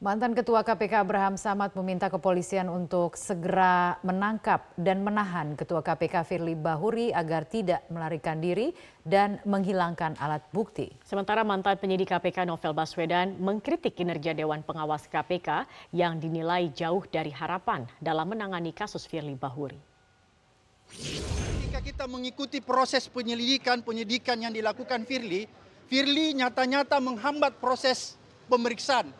Mantan Ketua KPK Abraham Samad meminta kepolisian untuk segera menangkap dan menahan Ketua KPK Firly Bahuri agar tidak melarikan diri dan menghilangkan alat bukti. Sementara mantan penyidik KPK Novel Baswedan mengkritik kinerja Dewan Pengawas KPK yang dinilai jauh dari harapan dalam menangani kasus Firly Bahuri. Ketika kita mengikuti proses penyelidikan penyidikan yang dilakukan Firly, Firly nyata-nyata menghambat proses pemeriksaan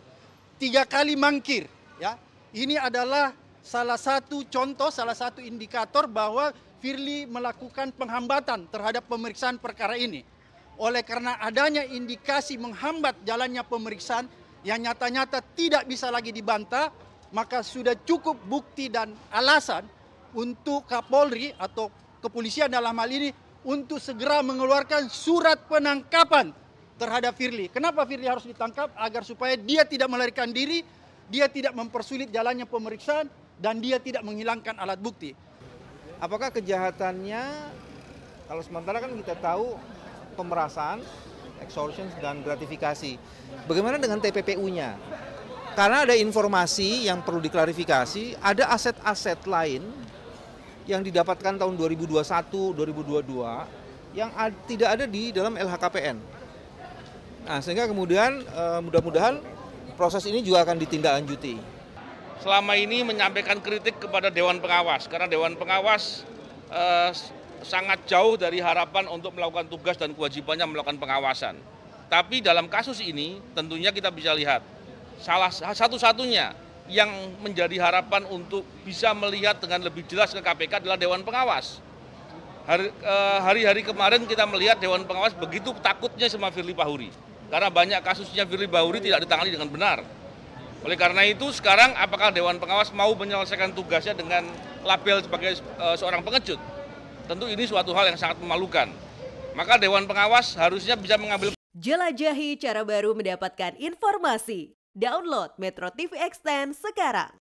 tiga kali mangkir. Ya, ini adalah salah satu contoh, salah satu indikator bahwa Firly melakukan penghambatan terhadap pemeriksaan perkara ini. Oleh karena adanya indikasi menghambat jalannya pemeriksaan yang nyata-nyata tidak bisa lagi dibantah, maka sudah cukup bukti dan alasan untuk Kapolri atau kepolisian dalam hal ini untuk segera mengeluarkan surat penangkapan terhadap Firly. Kenapa Firly harus ditangkap? Agar supaya dia tidak melarikan diri, dia tidak mempersulit jalannya pemeriksaan, dan dia tidak menghilangkan alat bukti. Apakah kejahatannya, kalau sementara kan kita tahu pemerasan, extortion, dan gratifikasi. Bagaimana dengan TPPU-nya? Karena ada informasi yang perlu diklarifikasi, ada aset-aset lain yang didapatkan tahun 2021, 2022 yang tidak ada di dalam LHKPN. Nah, sehingga kemudian eh, mudah-mudahan proses ini juga akan ditindaklanjuti. Selama ini menyampaikan kritik kepada Dewan Pengawas, karena Dewan Pengawas eh, sangat jauh dari harapan untuk melakukan tugas dan kewajibannya melakukan pengawasan. Tapi dalam kasus ini tentunya kita bisa lihat salah satu-satunya yang menjadi harapan untuk bisa melihat dengan lebih jelas ke KPK adalah Dewan Pengawas. Eh, hari-hari kemarin kita melihat Dewan Pengawas begitu takutnya sama Firly Pahuri karena banyak kasusnya Firly Bahuri tidak ditangani dengan benar. Oleh karena itu sekarang apakah Dewan Pengawas mau menyelesaikan tugasnya dengan label sebagai e, seorang pengecut? Tentu ini suatu hal yang sangat memalukan. Maka Dewan Pengawas harusnya bisa mengambil Jelajahi cara baru mendapatkan informasi. Download Metro TV Extend sekarang.